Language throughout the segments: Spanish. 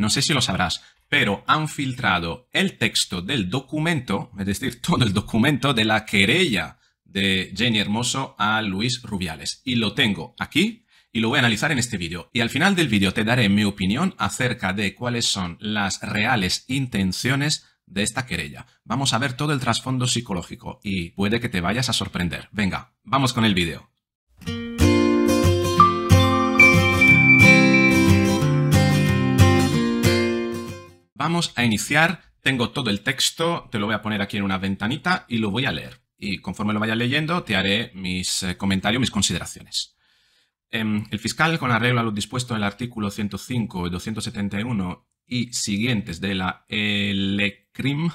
no sé si lo sabrás, pero han filtrado el texto del documento, es decir, todo el documento de la querella de Jenny Hermoso a Luis Rubiales. Y lo tengo aquí y lo voy a analizar en este vídeo. Y al final del vídeo te daré mi opinión acerca de cuáles son las reales intenciones de esta querella. Vamos a ver todo el trasfondo psicológico y puede que te vayas a sorprender. Venga, vamos con el vídeo. Vamos a iniciar. Tengo todo el texto, te lo voy a poner aquí en una ventanita y lo voy a leer. Y conforme lo vaya leyendo, te haré mis eh, comentarios, mis consideraciones. Em, el fiscal, con arreglo a lo dispuesto en el artículo 105 y 271 y siguientes de la ELECRIM,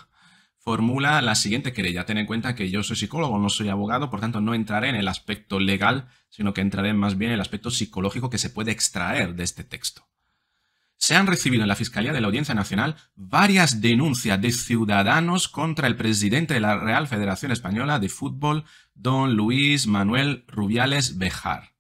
formula la siguiente querella. Ten en cuenta que yo soy psicólogo, no soy abogado, por tanto no entraré en el aspecto legal, sino que entraré más bien en el aspecto psicológico que se puede extraer de este texto se han recibido en la Fiscalía de la Audiencia Nacional varias denuncias de ciudadanos contra el presidente de la Real Federación Española de Fútbol, don Luis Manuel Rubiales Bejar,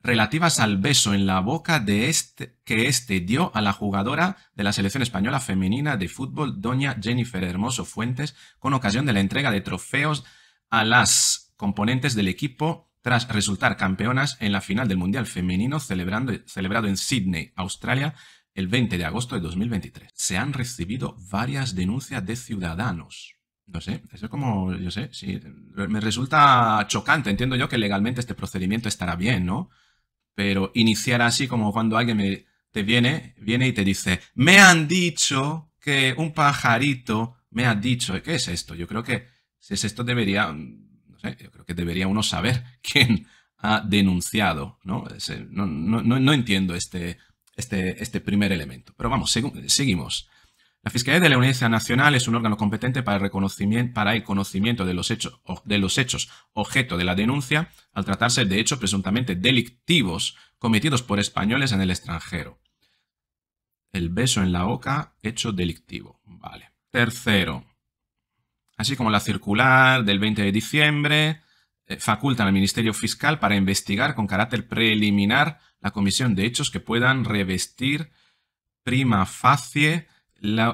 relativas al beso en la boca este, que este dio a la jugadora de la selección española femenina de fútbol, doña Jennifer Hermoso Fuentes, con ocasión de la entrega de trofeos a las componentes del equipo tras resultar campeonas en la final del Mundial Femenino celebrado en Sydney, Australia, el 20 de agosto de 2023. Se han recibido varias denuncias de ciudadanos. No sé, eso como, yo sé, sí, me resulta chocante. Entiendo yo que legalmente este procedimiento estará bien, ¿no? Pero iniciar así como cuando alguien te viene, viene y te dice, me han dicho que un pajarito me ha dicho, ¿qué es esto? Yo creo que si es esto debería, eh, yo creo que debería uno saber quién ha denunciado, eh, ¿no? No, entiendo este, este, este, primer elemento. Pero vamos, seguimos. La Fiscalía de la Unidad Nacional es un órgano competente para el, reconocimiento, para el conocimiento de los, hechos, de los hechos objeto de la denuncia al tratarse de hechos presuntamente delictivos cometidos por españoles en el extranjero. El beso en la boca, hecho delictivo. Vale. Tercero, así como la circular del 20 de diciembre, eh, facultan al Ministerio Fiscal para investigar con carácter preliminar la comisión de hechos que puedan revestir prima facie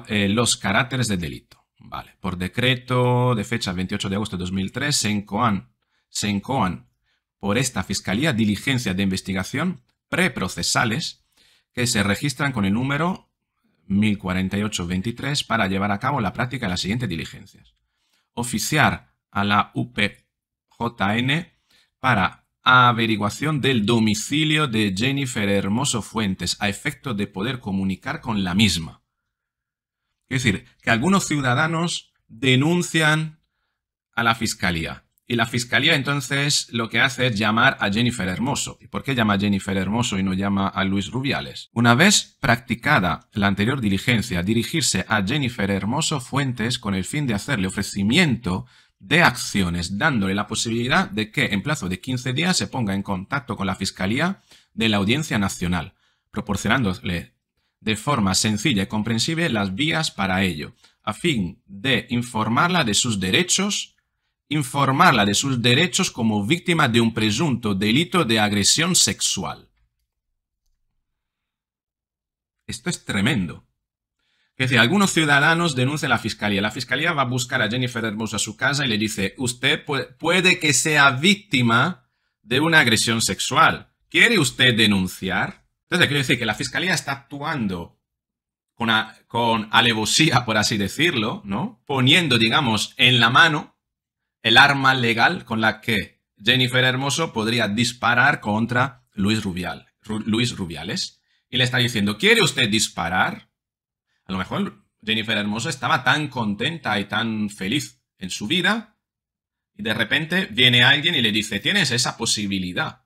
eh, los caracteres de delito. Vale. Por decreto de fecha 28 de agosto de 2003 se encoan se por esta Fiscalía diligencias de investigación preprocesales que se registran con el número 1048-23 para llevar a cabo la práctica de las siguientes diligencias oficiar a la UPJN para averiguación del domicilio de Jennifer Hermoso Fuentes a efecto de poder comunicar con la misma. Es decir, que algunos ciudadanos denuncian a la fiscalía. Y la fiscalía entonces lo que hace es llamar a Jennifer Hermoso. ¿Y por qué llama a Jennifer Hermoso y no llama a Luis Rubiales? Una vez practicada la anterior diligencia, dirigirse a Jennifer Hermoso Fuentes con el fin de hacerle ofrecimiento de acciones, dándole la posibilidad de que en plazo de 15 días se ponga en contacto con la Fiscalía de la Audiencia Nacional, proporcionándole de forma sencilla y comprensible las vías para ello, a fin de informarla de sus derechos informarla de sus derechos como víctima de un presunto delito de agresión sexual. Esto es tremendo. Es decir, algunos ciudadanos denuncian a la fiscalía. La fiscalía va a buscar a Jennifer Hermoso a su casa y le dice, usted puede que sea víctima de una agresión sexual. ¿Quiere usted denunciar? Entonces, quiero decir que la fiscalía está actuando con, con alevosía, por así decirlo, ¿no? Poniendo, digamos, en la mano el arma legal con la que Jennifer Hermoso podría disparar contra Luis, Rubial, Luis Rubiales. Y le está diciendo, ¿quiere usted disparar? A lo mejor Jennifer Hermoso estaba tan contenta y tan feliz en su vida y de repente viene alguien y le dice, tienes esa posibilidad.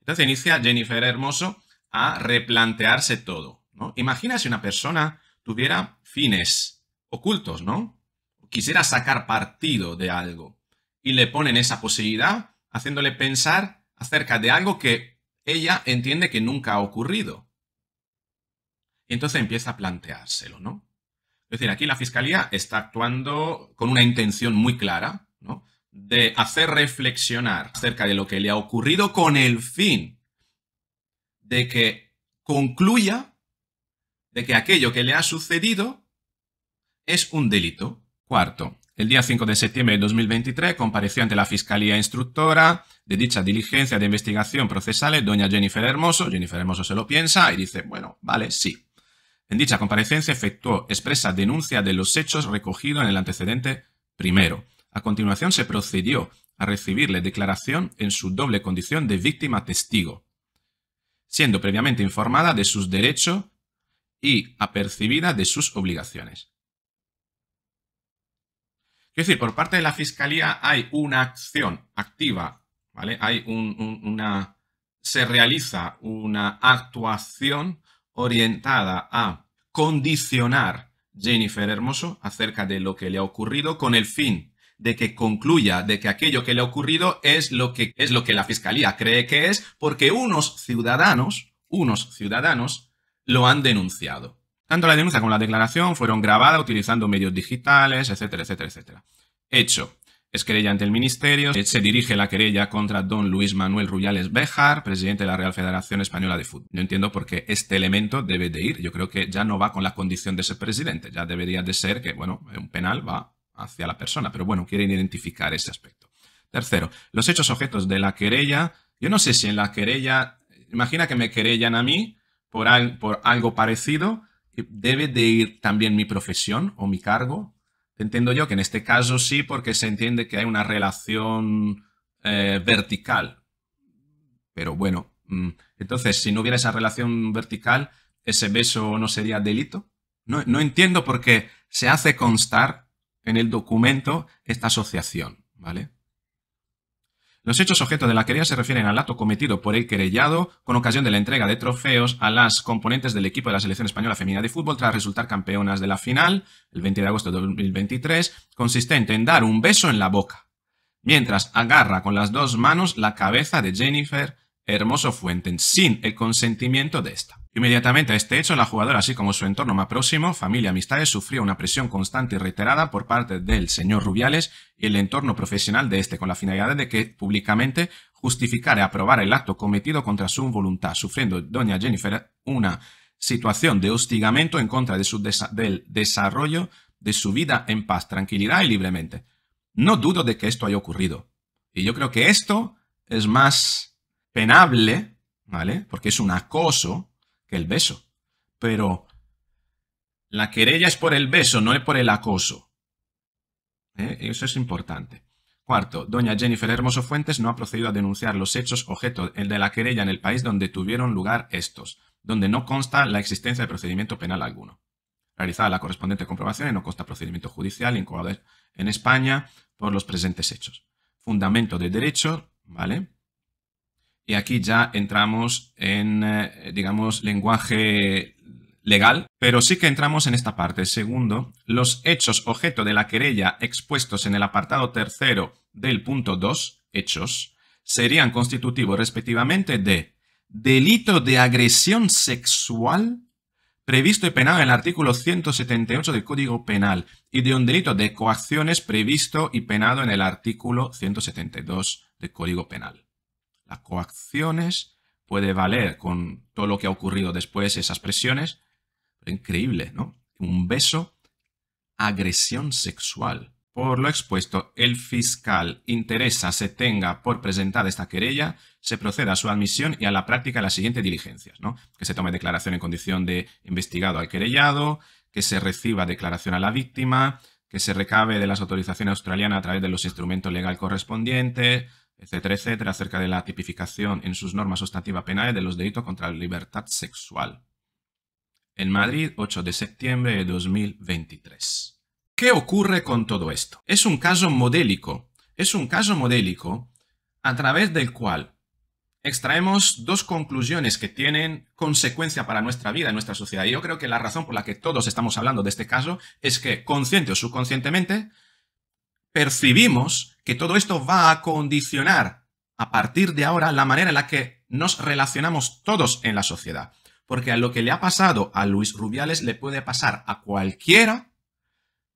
Entonces inicia Jennifer Hermoso a replantearse todo. ¿no? Imagina si una persona tuviera fines ocultos, ¿no? quisiera sacar partido de algo y le ponen esa posibilidad haciéndole pensar acerca de algo que ella entiende que nunca ha ocurrido. Y entonces empieza a planteárselo, ¿no? Es decir, aquí la Fiscalía está actuando con una intención muy clara, De hacer reflexionar acerca de lo que le ha ocurrido con el fin de que concluya de que aquello que le ha sucedido es un delito. Cuarto, el día 5 de septiembre de 2023 compareció ante la Fiscalía Instructora de dicha diligencia de investigación procesal doña Jennifer Hermoso. Jennifer Hermoso se lo piensa y dice, bueno, vale, sí. En dicha comparecencia efectuó expresa denuncia de los hechos recogidos en el antecedente primero. A continuación se procedió a recibirle declaración en su doble condición de víctima testigo, siendo previamente informada de sus derechos y apercibida de sus obligaciones. Es decir, por parte de la Fiscalía hay una acción activa, ¿vale? Hay una... se realiza una actuación orientada a condicionar Jennifer Hermoso acerca de lo que le ha ocurrido con el fin de que concluya de que aquello que le ha ocurrido es lo que, es lo que la fiscalía cree que es porque unos ciudadanos, unos ciudadanos lo han denunciado. Tanto la denuncia como la declaración fueron grabadas utilizando medios digitales, etcétera, etcétera, etcétera. Hecho. Es querella ante el Ministerio. Eh, se dirige la querella contra don Luis Manuel Ruyales Bejar, presidente de la Real Federación Española de Fútbol. No entiendo por qué este elemento debe de ir. Yo creo que ya no va con la condición de ser presidente. Ya debería de ser que, bueno, un penal va hacia la persona. Pero bueno, quieren identificar ese aspecto. Tercero, los hechos objetos de la querella. Yo no sé si en la querella... Imagina que me querellan a mí por algo parecido debe de ir también mi profesión o mi cargo. Entiendo yo que en este caso sí, porque se entiende que hay una relación eh, vertical. Pero bueno, mm, entonces si no hubiera esa relación vertical, ese beso no sería delito. No, no entiendo por qué se hace constar en el documento esta asociación, ¿vale? Los hechos objeto de la querella se refieren al acto cometido por el querellado con ocasión de la entrega de trofeos a las componentes del equipo de la selección española femenina de fútbol tras resultar campeonas de la final el 20 de agosto de 2023, consistente en dar un beso en la boca, mientras agarra con las dos manos la cabeza de Jennifer Hermoso Fuenten sin el consentimiento de esta. Inmediatamente a este hecho, la jugadora, así como su entorno más próximo, familia, amistades, sufrió una presión constante y reiterada por parte del señor Rubiales y el entorno profesional de este, con la finalidad de que públicamente justificara y aprobara el acto cometido contra su voluntad, sufriendo doña Jennifer una situación de hostigamiento en contra de su del desarrollo de su vida en paz, tranquilidad y libremente. No dudo de que esto haya ocurrido. Y yo creo que esto es más penable, ¿vale? Porque es un acoso, que el beso. Pero la querella es por el beso, no es por el acoso. ¿Eh? Eso es importante. Cuarto, doña Jennifer Hermoso Fuentes no ha procedido a denunciar los hechos objeto de la querella en el país donde tuvieron lugar estos, donde no consta la existencia de procedimiento penal alguno. Realizada la correspondiente comprobación no consta procedimiento judicial incoado en España por los presentes hechos. Fundamento de derecho, ¿vale? Y aquí ya entramos en, eh, digamos, lenguaje legal, pero sí que entramos en esta parte. Segundo, los hechos objeto de la querella expuestos en el apartado tercero del punto 2, hechos, serían constitutivos respectivamente de delito de agresión sexual previsto y penado en el artículo 178 del Código Penal y de un delito de coacciones previsto y penado en el artículo 172 del Código Penal las coacciones, puede valer con todo lo que ha ocurrido después, esas presiones. increíble, ¿no? Un beso, agresión sexual. Por lo expuesto, el fiscal interesa se tenga por presentada esta querella, se proceda a su admisión y a la práctica de las siguientes diligencias, ¿no? Que se tome declaración en condición de investigado al querellado, que se reciba declaración a la víctima, que se recabe de las autorizaciones australianas a través de los instrumentos legales correspondientes, etcétera, etcétera, acerca de la tipificación en sus normas sustantivas penales de los delitos contra la libertad sexual. En Madrid, 8 de septiembre de 2023. ¿Qué ocurre con todo esto? Es un caso modélico. Es un caso modélico a través del cual extraemos dos conclusiones que tienen consecuencia para nuestra vida, nuestra sociedad. Y yo creo que la razón por la que todos estamos hablando de este caso es que, consciente o subconscientemente, percibimos que todo esto va a condicionar a partir de ahora la manera en la que nos relacionamos todos en la sociedad. Porque a lo que le ha pasado a Luis Rubiales le puede pasar a cualquiera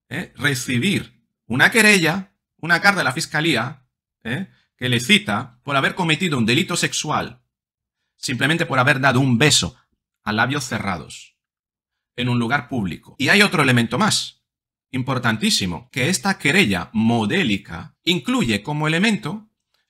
¿eh? recibir una querella, una carta de la fiscalía ¿eh? que le cita por haber cometido un delito sexual, simplemente por haber dado un beso a labios cerrados en un lugar público. Y hay otro elemento más importantísimo, que esta querella modélica incluye como elemento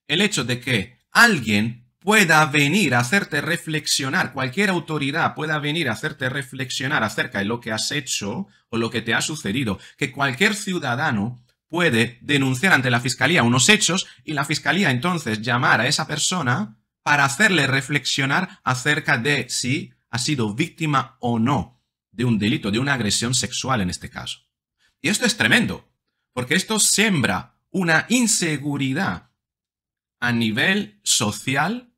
el hecho de que alguien pueda venir a hacerte reflexionar, cualquier autoridad pueda venir a hacerte reflexionar acerca de lo que has hecho o lo que te ha sucedido, que cualquier ciudadano puede denunciar ante la fiscalía unos hechos y la fiscalía entonces llamar a esa persona para hacerle reflexionar acerca de si ha sido víctima o no de un delito, de una agresión sexual en este caso. Y esto es tremendo, porque esto sembra una inseguridad a nivel social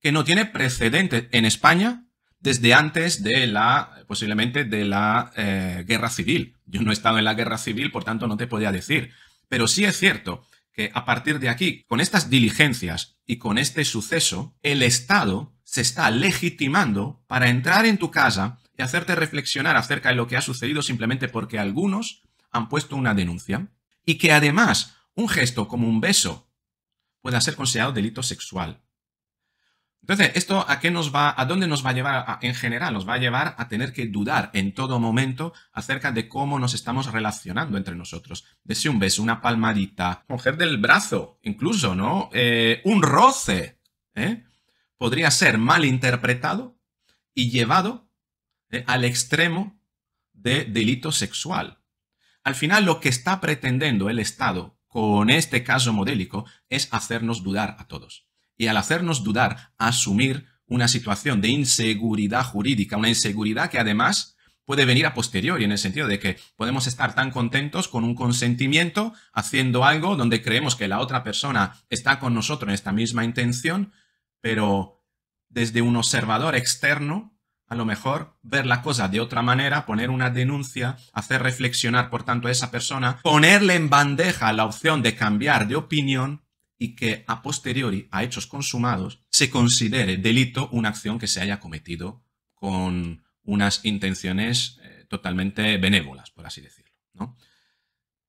que no tiene precedente en España desde antes de la, posiblemente, de la eh, guerra civil. Yo no he estado en la guerra civil, por tanto no te podía decir. Pero sí es cierto que a partir de aquí, con estas diligencias y con este suceso, el Estado se está legitimando para entrar en tu casa y hacerte reflexionar acerca de lo que ha sucedido simplemente porque algunos han puesto una denuncia y que además un gesto como un beso pueda ser considerado delito sexual. Entonces, ¿esto a qué nos va, a dónde nos va a llevar en general? Nos va a llevar a tener que dudar en todo momento acerca de cómo nos estamos relacionando entre nosotros. De si un beso, una palmadita, coger del brazo, incluso, ¿no? Eh, un roce, ¿eh? Podría ser mal interpretado y llevado ¿eh? al extremo de delito sexual. Al final lo que está pretendiendo el Estado con este caso modélico es hacernos dudar a todos. Y al hacernos dudar, asumir una situación de inseguridad jurídica, una inseguridad que además puede venir a posteriori, en el sentido de que podemos estar tan contentos con un consentimiento haciendo algo donde creemos que la otra persona está con nosotros en esta misma intención, pero desde un observador externo a lo mejor ver la cosa de otra manera, poner una denuncia, hacer reflexionar, por tanto, a esa persona, ponerle en bandeja la opción de cambiar de opinión y que a posteriori a hechos consumados se considere delito una acción que se haya cometido con unas intenciones eh, totalmente benévolas, por así decirlo.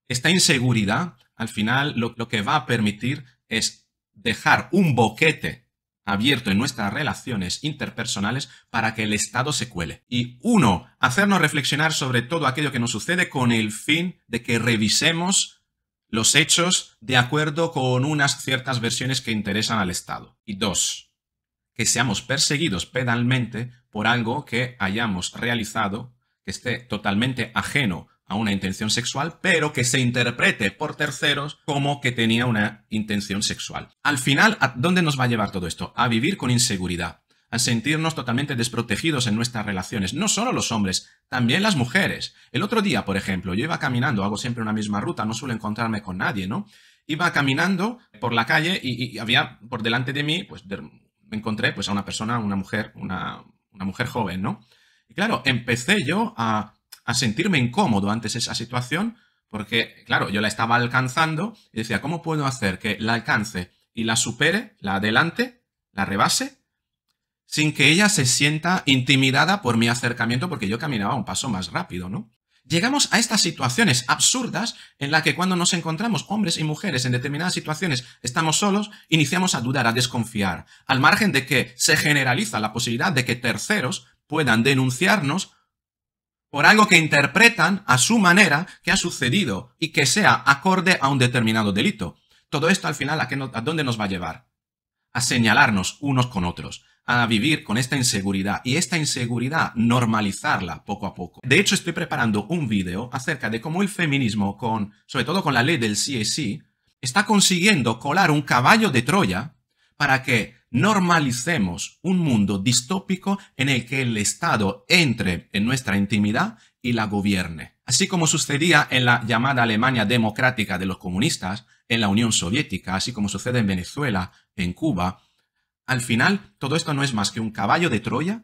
Esta inseguridad, al final, lo que va a permitir es dejar un boquete abierto en nuestras relaciones interpersonales para que el Estado se cuele. Y uno, hacernos reflexionar sobre todo aquello que nos sucede con el fin de que revisemos los hechos de acuerdo con unas ciertas versiones que interesan al Estado. Y dos, que seamos perseguidos penalmente por algo que hayamos realizado que esté totalmente ajeno a una intención sexual, pero que se interprete por terceros como que tenía una intención sexual. Al final, ¿a dónde nos va a llevar todo esto? A vivir con inseguridad, a sentirnos totalmente desprotegidos en nuestras relaciones, no solo los hombres, también las mujeres. El otro día, por ejemplo, yo iba caminando, hago siempre una misma ruta, no suelo encontrarme con nadie, ¿no? Iba caminando por la calle y, había por delante de mí, pues me encontré pues a una persona, una mujer, una, una mujer joven, ¿no? Y claro, empecé yo a a sentirme incómodo antes esa situación, porque, claro, yo la estaba alcanzando y decía, ¿cómo puedo hacer que la alcance y la supere, la adelante, la rebase, sin que ella se sienta intimidada por mi acercamiento porque yo caminaba un paso más rápido, ¿no? Llegamos a estas situaciones absurdas en las que cuando nos encontramos hombres y mujeres en determinadas situaciones estamos solos, iniciamos a dudar, a desconfiar, al margen de que se generaliza la posibilidad de que terceros puedan denunciarnos por algo que interpretan a su manera que ha sucedido y que sea acorde a un determinado delito. Todo esto al final a, dónde nos va a llevar? A señalarnos unos con otros, a vivir con esta inseguridad y esta inseguridad normalizarla poco a poco. De hecho, estoy preparando un vídeo acerca de cómo el feminismo, sobre todo con la ley del sí está consiguiendo colar un caballo de Troya para que normalicemos un mundo distópico en el que el Estado entre en nuestra intimidad y la gobierne. Así como sucedía en la llamada Alemania democrática de los comunistas, en la Unión Soviética, así como sucede en Venezuela, en Cuba, al final todo esto no es más que un caballo de Troya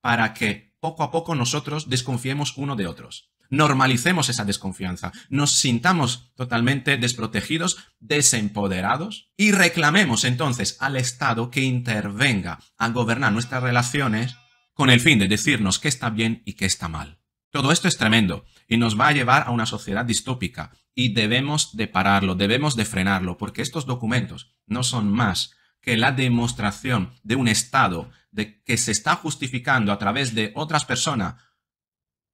para que poco a poco nosotros desconfiemos uno de otros normalicemos esa desconfianza, nos sintamos totalmente desprotegidos, desempoderados y reclamemos entonces al Estado que intervenga a gobernar nuestras relaciones con el fin de decirnos qué está bien y qué está mal. Todo esto es tremendo y nos va a llevar a una sociedad distópica y debemos de pararlo, debemos de frenarlo, porque estos documentos no son más que la demostración de un Estado de que se está justificando a través de otras personas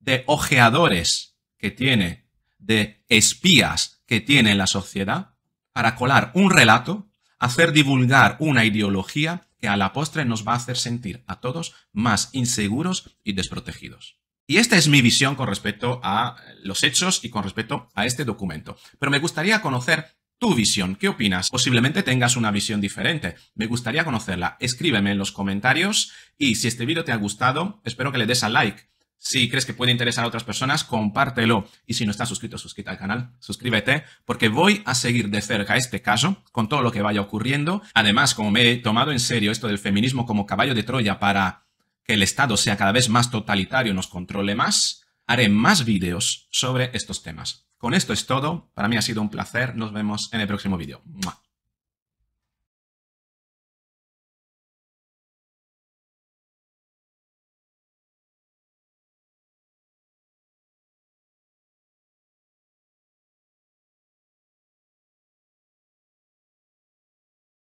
de ojeadores que tiene, de espías que tiene la sociedad, para colar un relato, hacer divulgar una ideología que a la postre nos va a hacer sentir a todos más inseguros y desprotegidos. Y esta es mi visión con respecto a los hechos y con respecto a este documento. Pero me gustaría conocer tu visión. ¿Qué opinas? Posiblemente tengas una visión diferente. Me gustaría conocerla. Escríbeme en los comentarios y si este vídeo te ha gustado, espero que le des a like. Si crees que puede interesar a otras personas, compártelo. Y si no estás suscrito, suscríbete al canal, suscríbete, porque voy a seguir de cerca este caso con todo lo que vaya ocurriendo. Además, como me he tomado en serio esto del feminismo como caballo de Troya para que el Estado sea cada vez más totalitario, y nos controle más, haré más vídeos sobre estos temas. Con esto es todo. Para mí ha sido un placer. Nos vemos en el próximo vídeo.